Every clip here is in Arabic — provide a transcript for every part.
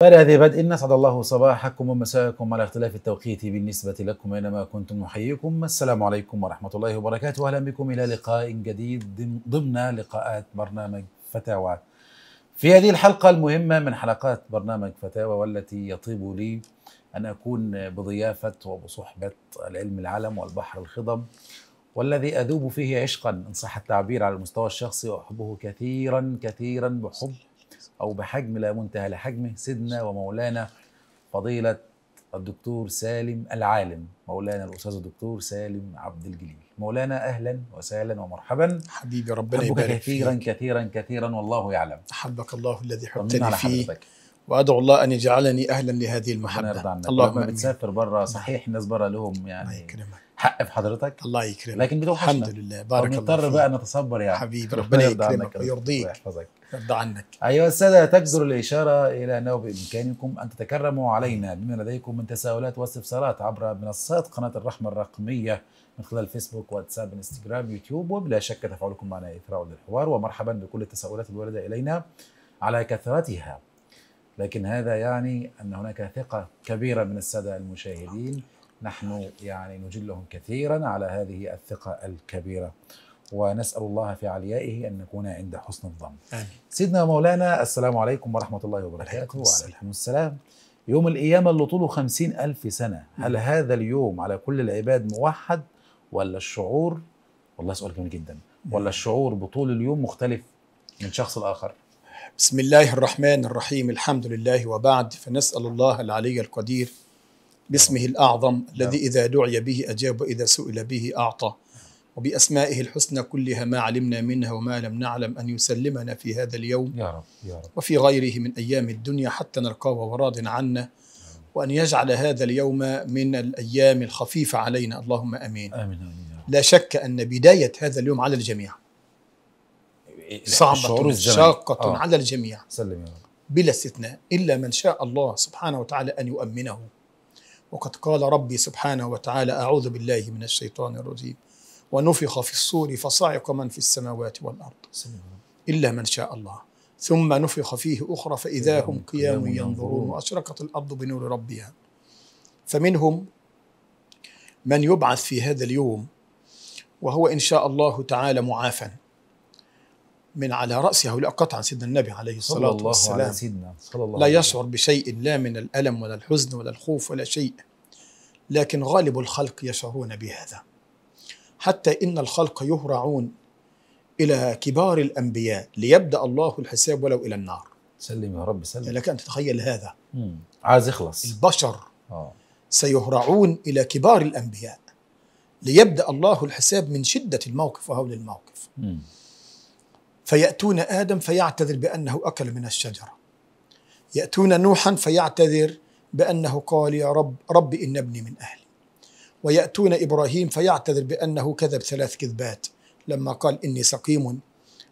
بعد طيب هذه بدء نسعد الله صباحكم ومساءكم على اختلاف التوقيت بالنسبة لكم أينما كنتم نحييكم السلام عليكم ورحمة الله وبركاته أهلا بكم إلى لقاء جديد ضمن لقاءات برنامج فتاوى في هذه الحلقة المهمة من حلقات برنامج فتاوى والتي يطيب لي أن أكون بضيافة وبصحبة العلم العلم والبحر الخضم والذي أذوب فيه عشقا إن صح التعبير على المستوى الشخصي وأحبه كثيرا كثيرا بحب أو بحجم لا منتهى لحجمه سيدنا ومولانا فضيلة الدكتور سالم العالم مولانا الأستاذ الدكتور سالم عبد الجليل مولانا أهلا وسهلا ومرحبا حبيبي ربنا يبارك كثيرا فيك. كثيرا كثيرا والله يعلم أحبك الله الذي حبتني فيه حبتك. وادعو الله ان يجعلني اهلا لهذه المحبه اللهم لما بتسافر بره صحيح الناس بره لهم يعني الله يكرمك حق في حضرتك الله يكرمك لكن بتوحشنا الحمد لله بارك الله فيك بقى نتصبر يعني حبيبي ربنا يكرمك ويرضيك ويحفظك رد عنك أيها السادة تجدر الإشارة إلى أنه بإمكانكم أن تتكرموا علينا بما لديكم من تساؤلات واستفسارات عبر منصات قناة الرحمة الرقمية من خلال فيسبوك واتساب انستجرام يوتيوب وبلا شك تفاعلكم معنا إثراء للحوار ومرحبا بكل التساؤلات الواردة إلينا على كثرتها لكن هذا يعني أن هناك ثقة كبيرة من السادة المشاهدين نحن يعني نجلهم كثيرا على هذه الثقة الكبيرة ونسأل الله في عليائه أن نكون عند حسن الظن سيدنا مولانا السلام عليكم ورحمة الله وبركاته وعليكم السلام يوم القيامة اللي طوله خمسين ألف سنة هل هذا اليوم على كل العباد موحد ولا الشعور والله سؤال جميل جدا ولا الشعور بطول اليوم مختلف من شخص لآخر بسم الله الرحمن الرحيم الحمد لله وبعد فنسأل الله العلي القدير باسمه الأعظم نعم. الذي إذا دعي به أجاب وإذا سئل به أعطى وبأسمائه الحسنى كلها ما علمنا منها وما لم نعلم أن يسلمنا في هذا اليوم يا رب يا رب وفي غيره من أيام الدنيا حتى نلقاه وراض عنا وأن يجعل هذا اليوم من الأيام الخفيفة علينا اللهم أمين آمين, آمين لا شك أن بداية هذا اليوم على الجميع صعبة شاقة آه. على الجميع سلم يا رب بلا استثناء إلا من شاء الله سبحانه وتعالى أن يؤمنه وقد قال ربي سبحانه وتعالى أعوذ بالله من الشيطان الرجيم ونفخ في الصور فصعق من في السماوات والأرض إلا من شاء الله ثم نفخ فيه أخرى فإذا هم قيام ينظرون وأشرقت الأرض بنور ربها فمنهم من يبعث في هذا اليوم وهو إن شاء الله تعالى معافى من على رأس هؤلاء قطعا سيدنا النبي عليه الصلاة صلى الله والسلام على سيدنا صلى الله لا يشعر بشيء لا من الألم ولا الحزن ولا الخوف ولا شيء لكن غالب الخلق يشعرون بهذا حتى إن الخلق يهرعون إلى كبار الأنبياء ليبدأ الله الحساب ولو إلى النار سلم يا رب سلم لك أن تتخيل هذا مم. عايز يخلص البشر آه. سيهرعون إلى كبار الأنبياء ليبدأ الله الحساب من شدة الموقف وهول الموقف مم. فيأتون آدم فيعتذر بأنه أكل من الشجرة يأتون نوحا فيعتذر بأنه قال يا رب ربي إن ابني من أهلي ويأتون إبراهيم فيعتذر بأنه كذب ثلاث كذبات لما قال إني سقيم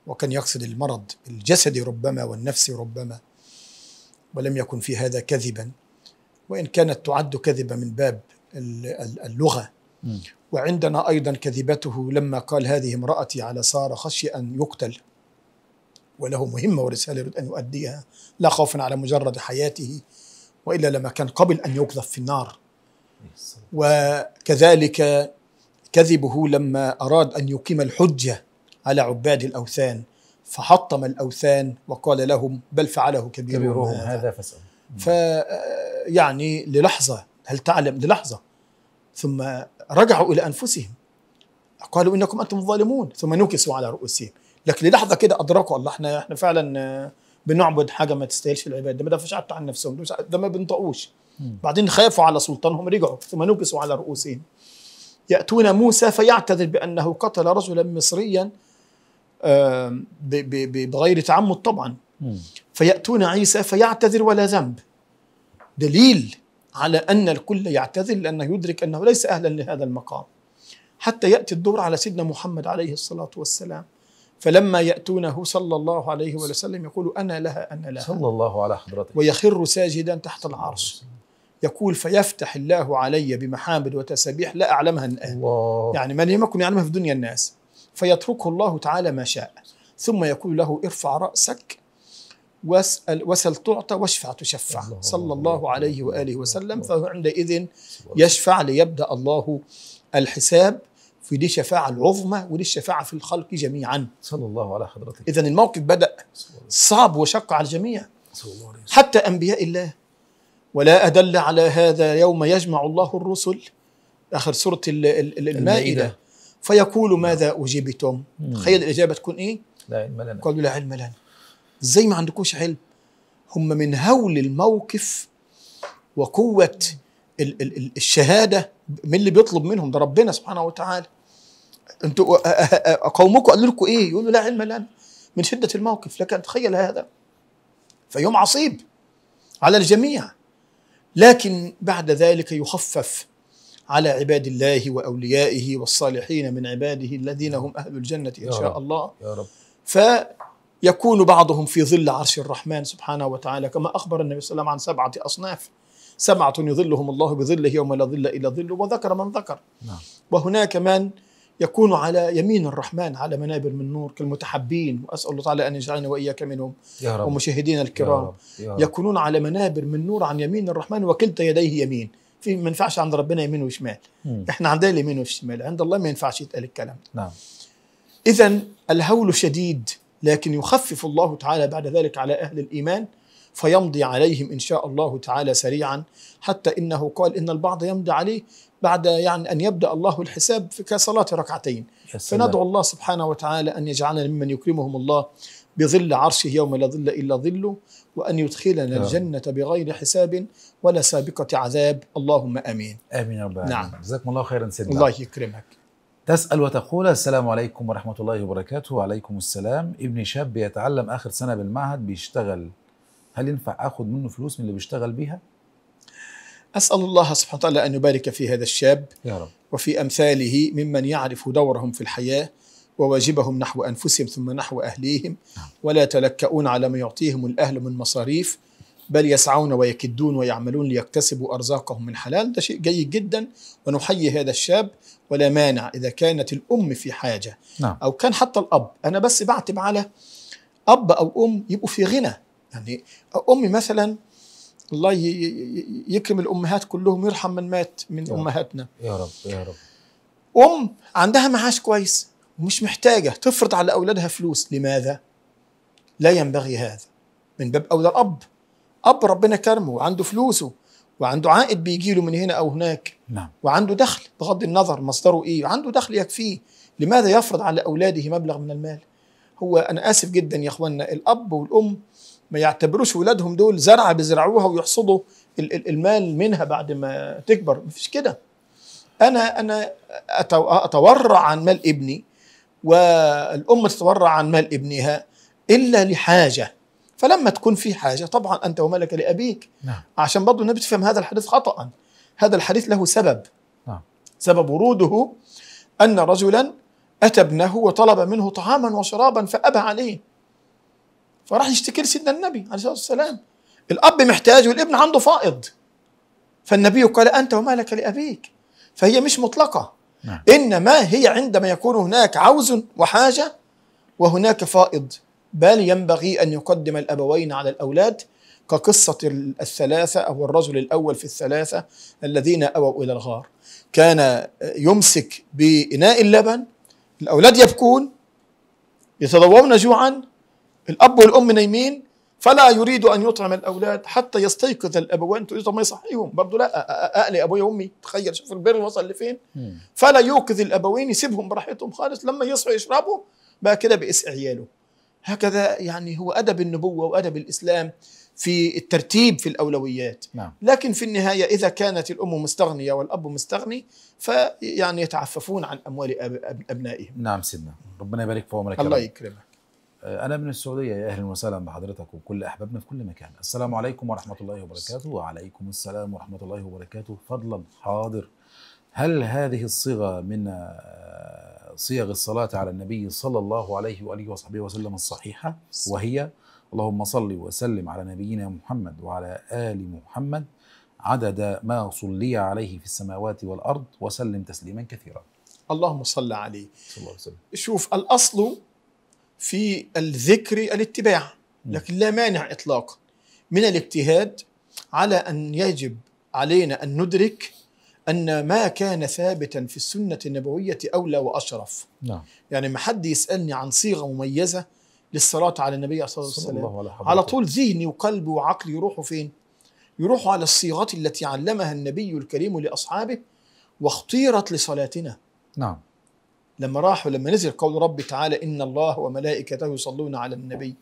وكان يقصد المرض الجسدي ربما والنفسي ربما ولم يكن في هذا كذبا وإن كانت تعد كذبة من باب اللغة وعندنا أيضا كذبته لما قال هذه امرأتي على سارة خشي أن يقتل وله مهمة ورسالة يريد أن يؤديها لا خوفا على مجرد حياته وإلا لما كان قبل أن يقذف في النار وكذلك كذبه لما أراد أن يقيم الحجة على عباد الأوثان فحطم الأوثان وقال لهم بل فعله كبيرهم, كبيرهم هذا ف فيعني للحظة هل تعلم للحظة ثم رجعوا إلى أنفسهم قالوا إنكم أنتم الظالمون ثم نكسوا على رؤوسهم لكن للحظة كده أدركوا الله إحنا إحنا فعلا بنعبد حاجة ما تستاهلش العبادة ما دفعش عن نفسهم ده ما بينطقوش بعدين خافوا على سلطانهم رجعوا ثم نكسوا على رؤوسهم يأتون موسى فيعتذر بأنه قتل رجلا مصريا بغير تعمد طبعا فيأتون عيسى فيعتذر ولا ذنب دليل على أن الكل يعتذر لأنه يدرك أنه ليس أهلا لهذا المقام حتى يأتي الدور على سيدنا محمد عليه الصلاة والسلام فلما يأتونه صلى الله عليه وسلم يقول أنا لها أنا لها صلى الله على حضرته ويخر ساجدا تحت العرش يقول فيفتح الله علي بمحامد وتسابيح لا أعلمها الآن يعني من لم يكن يعلمها في دنيا الناس فيتركه الله تعالى ما شاء ثم يقول له ارفع رأسك واسأل وسل تعطى واشفع تشفع صلى الله عليه وآله وسلم فهو عندئذ يشفع ليبدأ الله الحساب في دي الشفاعة العظمى ودي الشفاعة في الخلق جميعا صلى الله على حضرتك إذا الموقف بدأ صعب وشق على الجميع حتى أنبياء الله ولا أدل على هذا يوم يجمع الله الرسل آخر سورة المائدة, المائدة. فيقول ماذا أجبتم تخيل الإجابة تكون إيه لا علم لنا قالوا لا علم لنا إزاي ما عندكوش علم هم من هول الموقف وقوة ال ال الشهادة من اللي بيطلب منهم ده ربنا سبحانه وتعالى انتوا قومكم قالوا لكم ايه يقولوا لا علم لنا من شدة الموقف لكن تخيل هذا فيوم عصيب على الجميع لكن بعد ذلك يخفف على عباد الله واوليائه والصالحين من عباده الذين هم اهل الجنه ان شاء الله يا رب فيكون بعضهم في ظل عرش الرحمن سبحانه وتعالى كما اخبر النبي صلى الله عليه وسلم عن سبعه اصناف سبعه يظلهم الله بظله يوم لا ظل الا ظله وذكر من ذكر نعم. وهناك من يكونوا على يمين الرحمن على منابر من نور كالمتحبين واسال الله تعالى ان يجعلنا واياك منهم يا رب ومشاهدينا الكرام يا رب يا رب يكونون على منابر من نور عن يمين الرحمن وكلتا يديه يمين في ما ينفعش عند ربنا يمين وشمال م. احنا عندنا اليمين والشمال عند الله ما ينفعش يتقال الكلام ده نعم اذا الهول شديد لكن يخفف الله تعالى بعد ذلك على اهل الايمان فيمضي عليهم إن شاء الله تعالى سريعا حتى إنه قال إن البعض يمضي عليه بعد يعني أن يبدأ الله الحساب كصلاة ركعتين فندعو الله سبحانه وتعالى أن يجعلنا ممن يكرمهم الله بظل عرشه يوم لا ظل إلا ظله وأن يدخلنا أه. الجنة بغير حساب ولا سابقة عذاب اللهم أمين آمين يا رب العالمين نعم جزاكم الله خيرا سيدنا الله يكرمك تسأل وتقول السلام عليكم ورحمة الله وبركاته وعليكم السلام ابني شاب يتعلم آخر سنة بالمعهد بيشتغل هل ينفع اخذ منه فلوس من اللي بيشتغل بيها اسال الله سبحانه وتعالى ان يبارك في هذا الشاب يا رب. وفي امثاله ممن يعرف دورهم في الحياه وواجبهم نحو انفسهم ثم نحو اهليهم نعم. ولا يتلكؤون على ما يعطيهم الاهل من مصاريف بل يسعون ويكدون ويعملون ليكتسبوا ارزاقهم من حلال ده شيء جيد جدا ونحيي هذا الشاب ولا مانع اذا كانت الام في حاجه نعم. او كان حتى الاب انا بس بعتب على اب او ام يبقوا في غنى يعني امي مثلا الله يكرم الامهات كلهم يرحم من مات من يا امهاتنا يا رب يا رب ام عندها معاش كويس ومش محتاجه تفرض على اولادها فلوس لماذا لا ينبغي هذا من باب اولى الاب اب ربنا كرمه وعنده فلوسه وعنده عائد بيجي له من هنا او هناك نعم. وعنده دخل بغض النظر مصدره ايه عنده دخل يكفيه لماذا يفرض على اولاده مبلغ من المال هو انا اسف جدا يا اخواننا الاب والام ما يعتبروش ولادهم دول زرعه بيزرعوها ويحصدوا المال منها بعد ما تكبر مفيش كده انا انا اتورع عن مال ابني والام تتورع عن مال ابنها الا لحاجه فلما تكون في حاجه طبعا انت ومالك لابيك نعم. عشان برضه النبي تفهم هذا الحديث خطا هذا الحديث له سبب نعم. سبب وروده ان رجلا اتى ابنه وطلب منه طعاما وشرابا فابى عليه فراح يشتكي لسيدنا النبي عليه الصلاه والسلام الاب محتاج والابن عنده فائض فالنبي قال انت وما لك لابيك فهي مش مطلقه نعم. انما هي عندما يكون هناك عوز وحاجه وهناك فائض بل ينبغي ان يقدم الابوين على الاولاد كقصه الثلاثه او الرجل الاول في الثلاثه الذين اووا الى الغار كان يمسك باناء اللبن الاولاد يبكون يتضوون جوعا الأب والأم نايمين فلا يريد أن يطعم الأولاد حتى يستيقظ الأبوان تريد طب ما يصحيهم برضه لا أقلي أبويا وأمي تخيل شوف البر وصل لفين فلا يوقظ الأبوين يسيبهم براحتهم خالص لما يصحوا يشربوا بقى كده بإس عياله هكذا يعني هو أدب النبوة وأدب الإسلام في الترتيب في الأولويات نعم. لكن في النهاية إذا كانت الأم مستغنية والأب مستغني فيعني يتعففون عن أموال أبنائهم نعم سيدنا ربنا يبارك في عمرك الله يكرمك آه، أنا من السعودية يا أهلا وسهلا بحضرتك وكل أحبابنا في كل مكان السلام عليكم ورحمة الله وبركاته وعليكم السلام ورحمة الله وبركاته فضلا حاضر هل هذه الصيغة من آه، صيغ الصلاة على النبي صلى الله عليه وآله وصحبه وسلم الصحيحة وهي اللهم صل وسلم على نبينا محمد وعلى آل محمد عدد ما صلي عليه في السماوات والأرض وسلم تسليما كثيرا اللهم صل عليه صلى الله عليه وسلم شوف الأصل في الذكر الاتباع لكن لا مانع إطلاقا من الاجتهاد على أن يجب علينا أن ندرك أن ما كان ثابتا في السنة النبوية أولى وأشرف نعم. يعني ما حد يسألني عن صيغة مميزة للصلاة على النبي صلى الله عليه وسلم الله على, على طول ذهني وقلبي وعقلي يروحوا فين يروحوا على الصيغة التي علمها النبي الكريم لأصحابه واختيرت لصلاتنا نعم لما راح ولما نزل قول رب تعالى إن الله وملائكته يصلون على النبي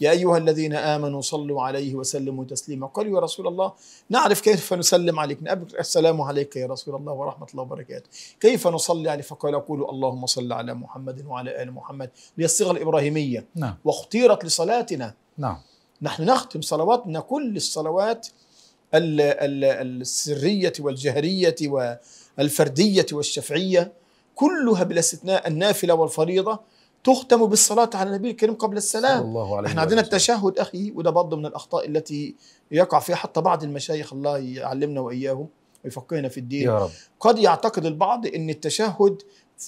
يا أيها الذين آمنوا صلوا عليه وسلموا تسليما قالوا يا رسول الله نعرف كيف نسلم عليك السلام عليك يا رسول الله ورحمة الله وبركاته كيف نصلي عليه فقال أقول اللهم صل على محمد وعلى آل محمد هي الصيغة الإبراهيمية نعم. واختيرت لصلاتنا نعم. نحن نختم صلواتنا كل الصلوات السرية والجهرية والفردية والشفعية كلها بلا استثناء النافله والفريضه تختم بالصلاه على النبي الكريم قبل السلام صلى الله عليه احنا عندنا التشهد اخي وده برضه من الاخطاء التي يقع فيها حتى بعض المشايخ الله يعلمنا واياهم ويفقهنا في الدين يا رب. قد يعتقد البعض ان التشهد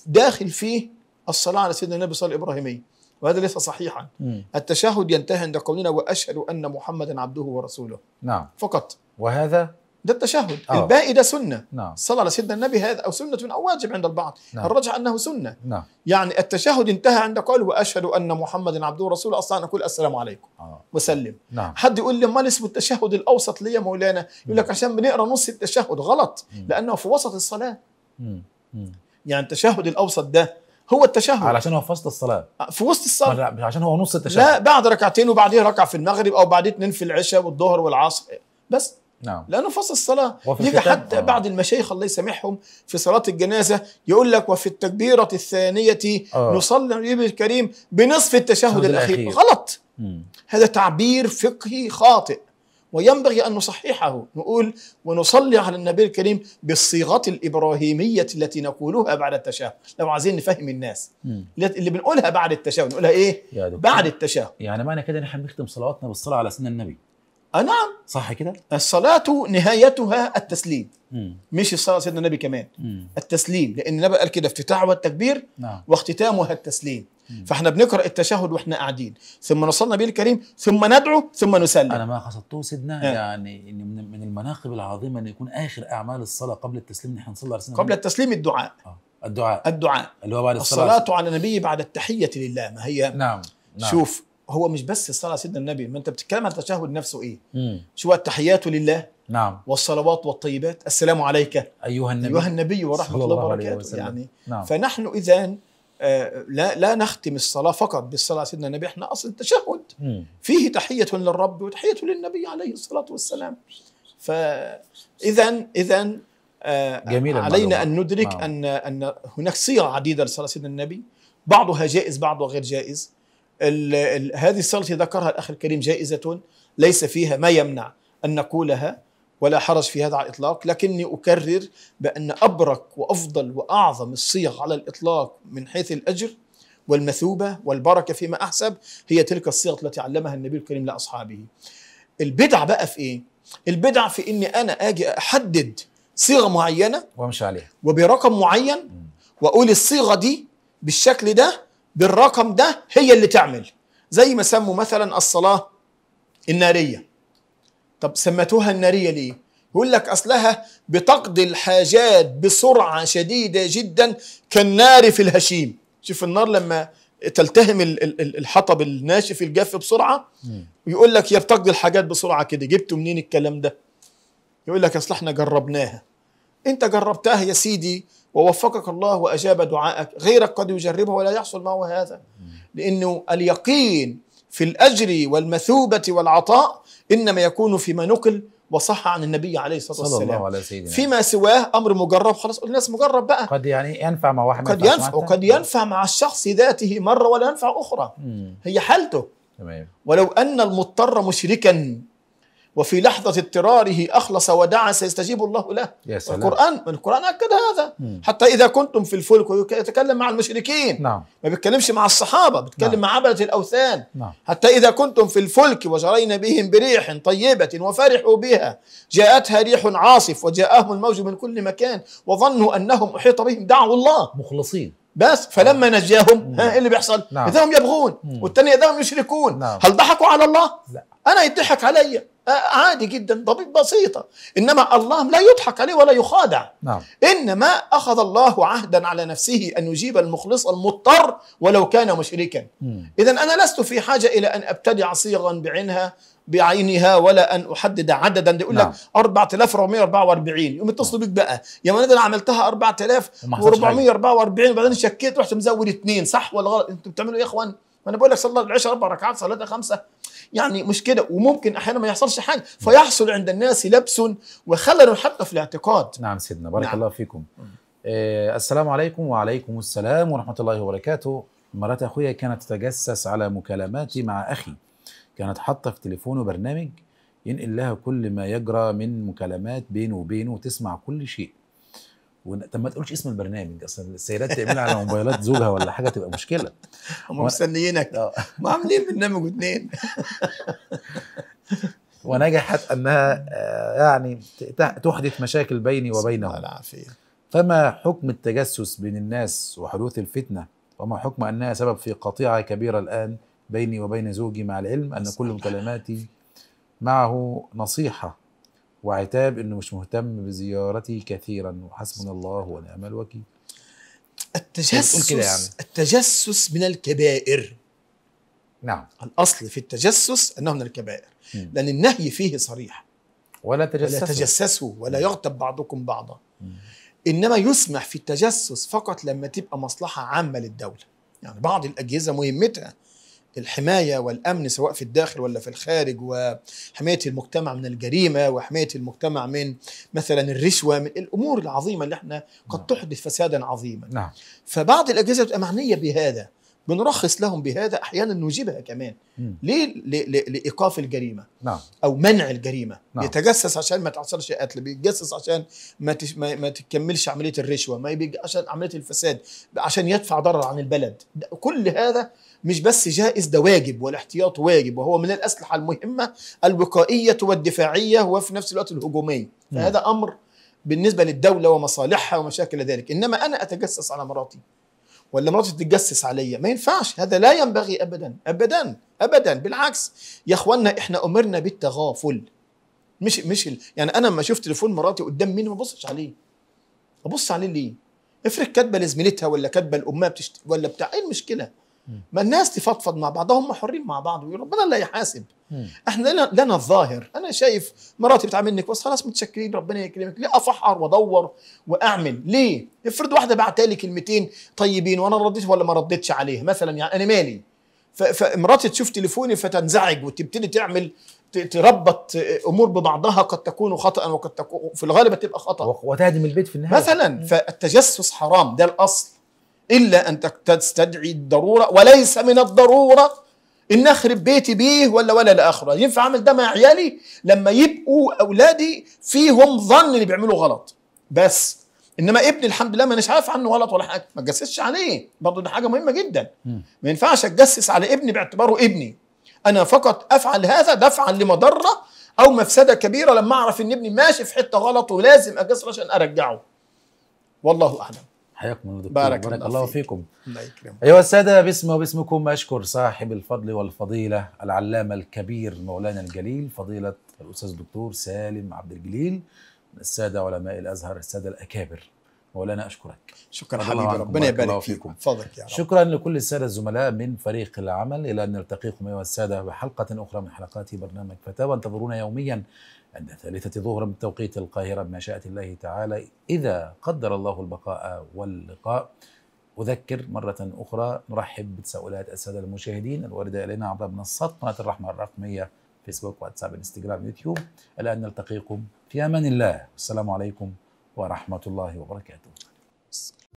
داخل فيه الصلاه على سيدنا النبي صلى الله عليه وسلم الابراهيميه وهذا ليس صحيحا مم. التشهد ينتهي عند قولنا واشهد ان محمدا عبده ورسوله نعم فقط وهذا ده التشهد أوه. الباقي ده سنه نعم. صلى على سيدنا النبي هذا او سنه او واجب عند البعض نعم. الرجع انه سنه نعم. يعني التشهد انتهى عند قول واشهد ان محمدا عبده ورسوله اصلا انا اقول السلام عليكم أوه. وسلم نعم. حد يقول لي امال اسمه التشهد الاوسط ليه يا مولانا يقول لك عشان بنقرا نص التشهد غلط مم. لانه في وسط الصلاه مم. مم. يعني التشهد الاوسط ده هو التشهد علشان هو في وسط الصلاه آه، في وسط الصلاه عشان هو نص التشهد لا بعد ركعتين وبعديه ركعه في المغرب او بعد اثنين في العشاء والظهر والعصر بس نعم لانه فصل الصلاه يجي حتى آه. بعض المشايخ الله يسامحهم في صلاه الجنازه يقول لك وفي التكبيره الثانيه آه. نصلي النبي الكريم بنصف التشهد الاخير, الأخير. غلط مم. هذا تعبير فقهي خاطئ وينبغي أن نصححه نقول ونصلي على النبي الكريم بالصيغة الإبراهيمية التي نقولها بعد التشهد لو عايزين نفهم الناس مم. اللي بنقولها بعد التشهد نقولها إيه بعد التشهد يعني معنى كده إن احنا بنختم صلواتنا بالصلاة على سيدنا النبي آه، نعم صح كده الصلاة نهايتها التسليم مم. مش الصلاة سيدنا النبي كمان مم. التسليم لأن النبي قال كده افتتاحها التكبير نعم. واختتامها التسليم مم. فاحنا بنقرا التشهد واحنا قاعدين ثم نصلنا به الكريم ثم ندعو ثم نسلم انا ما قصدته سيدنا آه. يعني ان من المناقب العظيمه ان يكون اخر اعمال الصلاه قبل التسليم ان احنا نصلي على قبل التسليم الدعاء آه. الدعاء الدعاء اللي هو بعد الصلاه الصلاه على النبي بعد التحيه لله ما هي نعم, نعم. شوف هو مش بس الصلاه على سيدنا النبي ما انت بتتكلم عن التشهد نفسه ايه مم. شو التحيات لله نعم والصلوات والطيبات السلام عليك ايها النبي ايها النبي ورحمه الله وبركاته يعني نعم. فنحن اذا آه، لا لا نختم الصلاه فقط بالصلاه على سيدنا النبي احنا اصل التشهد فيه تحيه للرب وتحيه للنبي عليه الصلاه والسلام فاذا اذا آه، جميل علينا ان ندرك نعم. ان ان هناك صيغ عديده لصلاه سيدنا النبي بعضها جائز بعضها غير جائز ال ال هذه الصلاة ذكرها الأخ الكريم جائزة ليس فيها ما يمنع أن نقولها ولا حرج في هذا على الإطلاق لكني أكرر بأن أبرك وأفضل وأعظم الصيغ على الإطلاق من حيث الأجر والمثوبة والبركة فيما أحسب هي تلك الصيغة التي علمها النبي الكريم لأصحابه البدعة بقى في إيه؟ البدعة في إني أنا أجي أحدد صيغة معينة وأمشي عليها وبرقم معين وأقول الصيغة دي بالشكل ده بالرقم ده هي اللي تعمل زي ما سموا مثلا الصلاة النارية طب سمتوها النارية ليه؟ يقول لك أصلها بتقضي الحاجات بسرعة شديدة جدا كالنار في الهشيم شوف النار لما تلتهم الحطب الناشف الجاف بسرعة يقول لك يا بتقضي الحاجات بسرعة كده جبتوا منين الكلام ده؟ يقول لك أصل احنا جربناها انت جربتها يا سيدي ووفقك الله واجاب دعائك غيرك قد يجربها ولا يحصل معه هذا لانه اليقين في الاجر والمثوبه والعطاء انما يكون فيما نقل وصح عن النبي عليه الصلاه والسلام صلى الله على سيدنا فيما سواه امر مجرب خلاص الناس مجرب بقى قد يعني ينفع مع واحد قد ينفع وقد ينفع مع الشخص ذاته مره ولا ينفع اخرى هي حالته تمام ولو ان المضطر مشركا وفي لحظة اضطراره أخلص ودعا سيستجيب الله له يا سلام. القرآن من القرآن أكد هذا مم. حتى إذا كنتم في الفلك يتكلم مع المشركين نعم. ما بيتكلمش مع الصحابة بيتكلم نعم. مع عبدة الأوثان نعم. حتى إذا كنتم في الفلك وجرينا بهم بريح طيبة وفرحوا بها جاءتها ريح عاصف وجاءهم الموج من كل مكان وظنوا أنهم أحيط بهم دعوا الله مخلصين بس فلما نعم. نجاهم نعم. ها ايه اللي بيحصل؟ نعم. اذا هم يبغون والتاني اذا هم يشركون نعم. هل ضحكوا على الله؟ لا انا يضحك عليا عادي جدا ضبيب بسيطة إنما الله لا يضحك عليه ولا يخادع نعم. إنما أخذ الله عهدا على نفسه أن يجيب المخلص المضطر ولو كان مشركا إذا أنا لست في حاجة إلى أن أبتدع صيغا بعينها بعينها ولا أن أحدد عددا يقول لك 4444 يقوم يتصلوا بيك بقى يا ما أنا عملتها 4444 وبعدين شكيت رحت مزود اثنين صح ولا غلط أنتوا بتعملوا إيه يا إخوان؟ ما أنا بقول لك صلى العشاء أربع ركعات صلاتها خمسة يعني مش كده وممكن احيانا ما يحصلش حاجه فيحصل عند الناس لبس وخلل حتى في الاعتقاد نعم سيدنا بارك نعم. الله فيكم آه السلام عليكم وعليكم السلام ورحمه الله وبركاته مرات اخويا كانت تتجسس على مكالماتي مع اخي كانت حاطه في تليفونه برنامج ينقل لها كل ما يجرى من مكالمات بينه وبينه وتسمع كل شيء طب ما تقولش اسم البرنامج اصل السيدات تعملها على موبايلات زوجها ولا حاجه تبقى مشكله هم مستنيينك آه. ما عاملين برنامج واثنين ونجحت انها آه، يعني تحدث مشاكل بيني وبينهم العافيه فما حكم التجسس بين الناس وحدوث الفتنه وما حكم انها سبب في قطيعه كبيره الان بيني وبين زوجي مع العلم ان كل مكالماتي معه نصيحه وعتاب انه مش مهتم بزيارتي كثيرا وحسبنا الله ونعم الوكيل التجسس يعني. التجسس من الكبائر نعم الاصل في التجسس انه من الكبائر مم. لان النهي فيه صريح ولا تجسسوا ولا تجسسوا ولا يغتب بعضكم بعضا مم. انما يسمح في التجسس فقط لما تبقى مصلحه عامه للدوله يعني بعض الاجهزه مهمتها الحماية والأمن سواء في الداخل ولا في الخارج وحماية المجتمع من الجريمة وحماية المجتمع من مثلا الرشوة من الأمور العظيمة اللي احنا قد نعم. تحدث فسادا عظيما نعم. فبعض الأجهزة بتبقى معنية بهذا بنرخص لهم بهذا احيانا نجيبها كمان ليه لايقاف الجريمه نعم. او منع الجريمه نعم. يتجسس عشان ما تحصلش قتل بيتجسس عشان ما تش... ما, ما تكملش عمليه الرشوه ما بيج... عشان عمليه الفساد عشان يدفع ضرر عن البلد كل هذا مش بس جائز ده واجب والاحتياط واجب وهو من الاسلحه المهمه الوقائيه والدفاعيه وفي نفس الوقت الهجوميه فهذا امر بالنسبه للدوله ومصالحها ومشاكل ذلك انما انا اتجسس على مراتي ولا مراتي تتجسس عليا ما ينفعش هذا لا ينبغي ابدا ابدا ابدا بالعكس يا اخوانا احنا امرنا بالتغافل مش مش يعني انا لما اشوف تليفون مراتي قدام مين ما ببصش عليه ابص عليه ليه افرض كاتبه لزميلتها ولا كاتبه لامها بتشت... ولا بتاع ايه المشكله ما الناس تفضفض مع بعضهم هم حرين مع بعض ويقولوا ربنا لا يحاسب احنا لنا, لنا الظاهر انا شايف مراتي بتعاملني كويس خلاص متشكرين ربنا يكرمك ليه افحر وادور واعمل ليه افرض واحده بعتها لي كلمتين طيبين وانا رديت ولا ما رديتش عليها مثلا يعني انا مالي فمراتي تشوف تليفوني فتنزعج وتبتدي تعمل تربط امور ببعضها قد تكون خطا وقد تكون في الغالب تبقى خطا وتهدم البيت في النهايه مثلا فالتجسس حرام ده الاصل إلا أن تستدعي الضرورة وليس من الضرورة إن أخرب بيتي بيه ولا ولا لآخرة ينفع أعمل ده مع عيالي لما يبقوا أولادي فيهم ظن إن بيعملوا غلط بس انما ابني الحمد لله ما نش عارف عنه غلط ولا حاجه ما تجسسش عليه برضه دي حاجه مهمه جدا ما ينفعش اتجسس على ابني باعتباره ابني انا فقط افعل هذا دفعا لمضره او مفسده كبيره لما اعرف ان ابني ماشي في حته غلط ولازم اجسر عشان ارجعه والله اعلم حياكم الله دكتور بارك, بارك الله فيكم الله يكرمك ايها الساده باسمي وباسمكم اشكر صاحب الفضل والفضيله العلامه الكبير مولانا الجليل فضيله الاستاذ الدكتور سالم عبد الجليل الساده علماء الازهر الساده الاكابر مولانا اشكرك شكرا حبيبي ربنا يبارك فيكم فضلك يا رب شكرا لكل الساده الزملاء من فريق العمل الى ان نلتقيكم ايها الساده بحلقه اخرى من حلقات برنامج فتاوى انتظرونا يوميا عند الثالثة ظهرا بتوقيت القاهرة بمشيئة الله تعالى إذا قدر الله البقاء واللقاء أذكر مرة أخرى نرحب بتساؤلات السادة المشاهدين الواردة إلينا عبر منصات قناة الرحمة الرقمية فيسبوك واتساب انستغرام يوتيوب الآن نلتقيكم في أمان الله والسلام عليكم ورحمة الله وبركاته